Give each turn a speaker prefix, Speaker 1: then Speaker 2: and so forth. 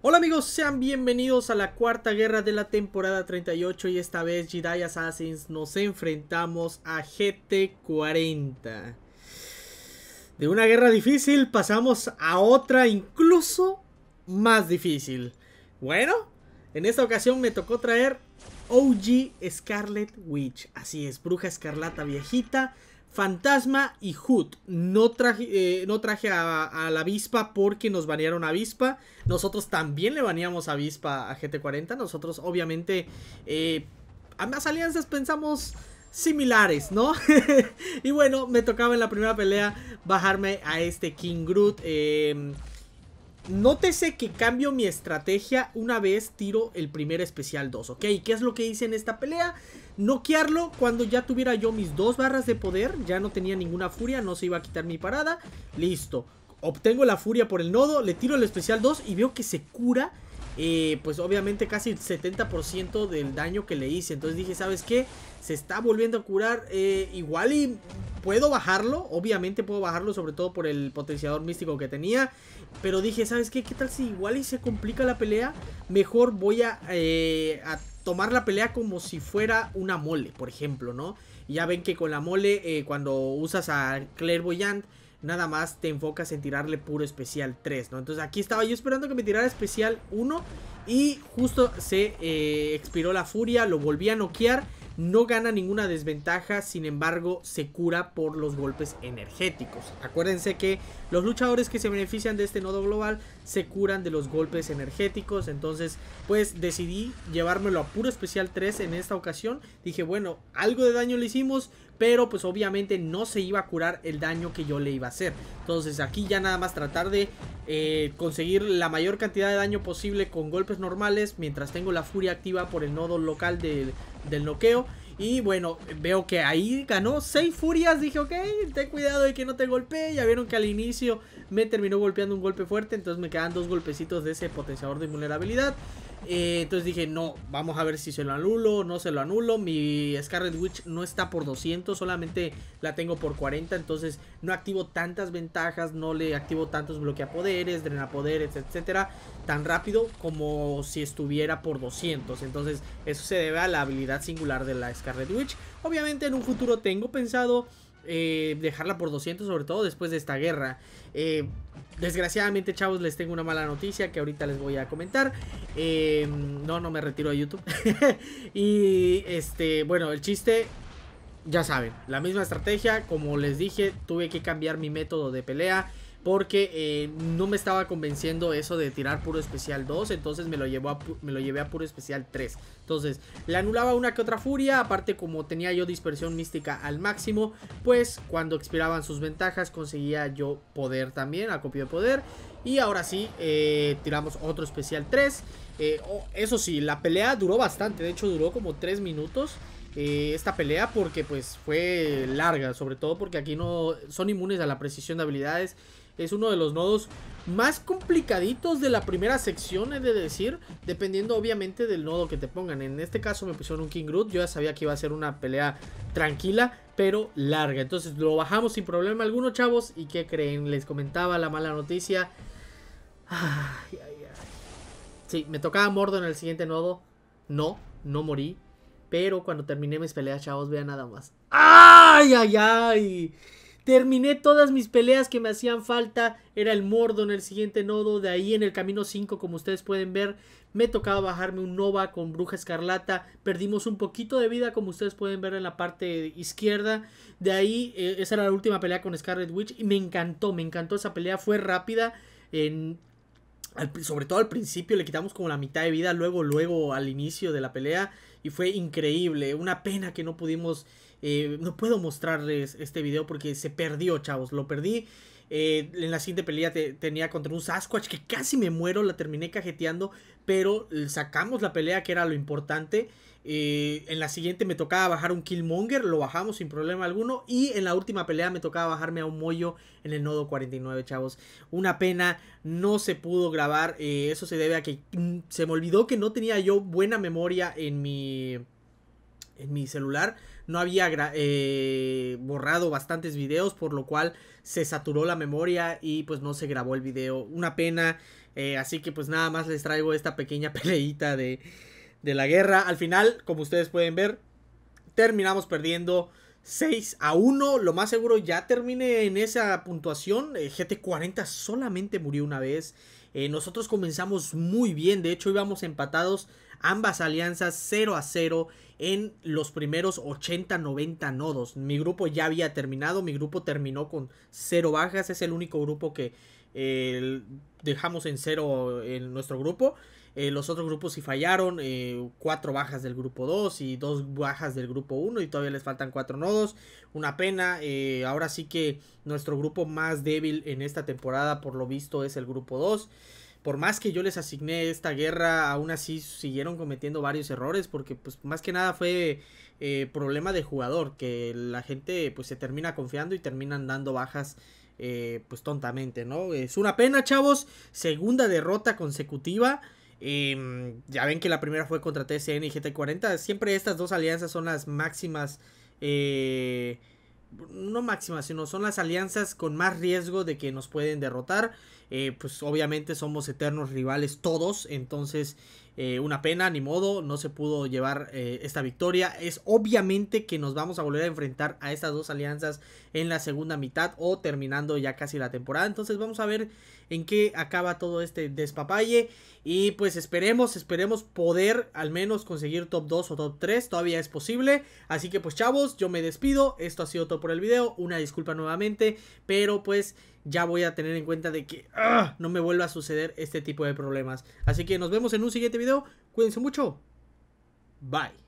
Speaker 1: Hola amigos, sean bienvenidos a la cuarta guerra de la temporada 38 y esta vez Jedi Assassins nos enfrentamos a GT40. De una guerra difícil pasamos a otra incluso más difícil. Bueno, en esta ocasión me tocó traer OG Scarlet Witch, así es, bruja escarlata viejita Fantasma y Hood. No traje, eh, no traje a, la avispa porque nos banearon a avispa. Nosotros también le baneamos a avispa a GT40. Nosotros, obviamente, eh, a ambas alianzas pensamos similares, ¿no? y bueno, me tocaba en la primera pelea bajarme a este King Groot. Em, nótese que cambio mi estrategia una vez tiro el primer especial 2, ¿ok? ¿Qué es lo que hice en esta pelea? noquearlo cuando ya tuviera yo mis dos barras de poder. Ya no tenía ninguna furia, no se iba a quitar mi parada. Listo. Obtengo la furia por el nodo, le tiro el especial 2 y veo que se cura. Eh, pues obviamente casi el 70% del daño que le hice. Entonces dije, ¿sabes qué? Se está volviendo a curar. Eh, igual y puedo bajarlo. Obviamente puedo bajarlo, sobre todo por el potenciador místico que tenía. Pero dije, ¿sabes qué? ¿Qué tal si igual y se complica la pelea? Mejor voy a, eh, a tomar la pelea como si fuera una mole, por ejemplo, ¿no? ya ven que con la mole, eh, cuando usas a Clairvoyant, nada más te enfocas en tirarle puro especial 3, ¿no? Entonces aquí estaba yo esperando que me tirara especial 1 y justo se eh, expiró la furia, lo volví a noquear no gana ninguna desventaja, sin embargo se cura por los golpes energéticos. Acuérdense que los luchadores que se benefician de este nodo global se curan de los golpes energéticos. Entonces pues decidí llevármelo a puro especial 3 en esta ocasión. Dije bueno, algo de daño le hicimos, pero pues obviamente no se iba a curar el daño que yo le iba a hacer. Entonces aquí ya nada más tratar de eh, conseguir la mayor cantidad de daño posible con golpes normales mientras tengo la furia activa por el nodo local de, del noqueo. Y bueno, veo que ahí ganó 6 furias. Dije, ok, ten cuidado de que no te golpee. Ya vieron que al inicio me terminó golpeando un golpe fuerte. Entonces me quedan dos golpecitos de ese potenciador de vulnerabilidad. Eh, entonces dije, no, vamos a ver si se lo anulo, no se lo anulo. Mi Scarlet Witch no está por 200, solamente la tengo por 40. Entonces no activo tantas ventajas, no le activo tantos bloqueapoderes, drenapoderes, etcétera, tan rápido como si estuviera por 200. Entonces eso se debe a la habilidad singular de la Scarlet Witch. Obviamente en un futuro tengo pensado eh, dejarla por 200, sobre todo después de esta guerra. Eh, Desgraciadamente, chavos, les tengo una mala noticia que ahorita les voy a comentar. Em, no, no me retiro a YouTube. y este, bueno, el chiste, ya saben, la misma estrategia. Como les dije, tuve que cambiar mi método de pelea porque eh, no me estaba convenciendo eso de tirar puro especial 2, entonces me lo, llevó me lo llevé a puro especial 3. Entonces, le anulaba una que otra furia, aparte como tenía yo dispersión mística al máximo, pues cuando expiraban sus ventajas conseguía yo poder también, acopio de poder. Y ahora sí, eh, tiramos otro especial 3. Eh, eso sí, la pelea duró bastante, de hecho duró como 3 minutos. Eh, esta pelea porque pues fue larga, sobre todo porque aquí no son inmunes a la precisión de habilidades. Es uno de los nodos más complicaditos de la primera sección, he de decir, dependiendo obviamente del nodo que te pongan. En este caso me pusieron un King root yo ya sabía que iba a ser una pelea tranquila, pero larga. Entonces lo bajamos sin problema alguno, chavos. ¿Y qué creen? Les comentaba la mala noticia. Ay, ay, ay. Sí, me tocaba Mordo en el siguiente nodo. No, no morí. Pero cuando terminé mis peleas, chavos, vea nada más. ¡Ay, ay, ay! Terminé todas mis peleas que me hacían falta. Era el Mordo en el siguiente nodo. De ahí en el camino 5, como ustedes pueden ver, me tocaba bajarme un Nova con Bruja Escarlata. Perdimos un poquito de vida, como ustedes pueden ver en la parte izquierda. De ahí, eh, esa era la última pelea con Scarlet Witch. Y me encantó, me encantó esa pelea. Fue rápida. En sobre todo al principio le quitamos como la mitad de vida, luego, luego al inicio de la pelea. Y fue increíble. Una pena que no pudimos. Eh, no puedo mostrarles este video porque se perdió, chavos. Lo perdí. Eh, en la siguiente pelea tenía contra un Sasquatch que casi me muero, la terminé cajeteando, pero sacamos la pelea que era lo importante. Eh, en la siguiente me tocaba bajar un Killmonger, lo bajamos sin problema alguno. Y en la última pelea me tocaba bajarme a un mollo en el nodo 49, chavos. Una pena, no se pudo grabar. Eh, eso se debe a que mm, se me olvidó que no tenía yo buena memoria en mi, en mi celular no había eh, borrado bastantes videos, por lo cual se saturó la memoria y pues no se grabó el video. Una pena. Eh, así que pues nada más les traigo esta pequeña peleita de, la guerra. Al final, como ustedes pueden ver, terminamos perdiendo 6 a 1. Lo más seguro ya terminé en esa puntuación. Eh, GT40 solamente murió una vez. nosotros comenzamos muy bien. De hecho, íbamos empatados Ambas alianzas 0 a 0 en los primeros 80-90 nodos. Mi grupo ya había terminado, mi grupo terminó con 0 bajas, es el único grupo que eh, dejamos en 0 en nuestro grupo. Eh, los otros grupos sí fallaron, 4 eh, bajas del grupo 2 y 2 bajas del grupo 1 y todavía les faltan 4 nodos. Una pena, ahora sí que nuestro grupo más débil en esta temporada por lo visto es el grupo 2 por más que yo les asigné esta guerra, aún así siguieron cometiendo varios errores porque pues más que nada fue eh, problema de jugador, que la gente pues se termina confiando y terminan dando bajas eh, pues tontamente, ¿no? Es una pena, chavos, segunda derrota consecutiva. Em, ya ven que la primera fue contra TSN y GT40. Siempre estas dos alianzas son las máximas eh, no máxima, sino son las alianzas con más riesgo de que nos pueden derrotar. Eh, pues obviamente somos eternos rivales todos, entonces eh, una pena, ni modo, no se pudo llevar eh, esta victoria. Es obviamente que nos vamos a volver a enfrentar a estas dos alianzas en la segunda mitad o terminando ya casi la temporada. Entonces vamos a ver en qué acaba todo este despapalle. Y pues esperemos, esperemos poder al menos conseguir top 2 o top 3. Todavía es posible. Así que pues chavos, yo me despido. Esto ha sido todo por el video. Una disculpa nuevamente. Pero pues ya voy a tener en cuenta de que ah, no me vuelva a suceder este tipo de problemas. Así que nos vemos en un siguiente video. Cuídense mucho. Bye.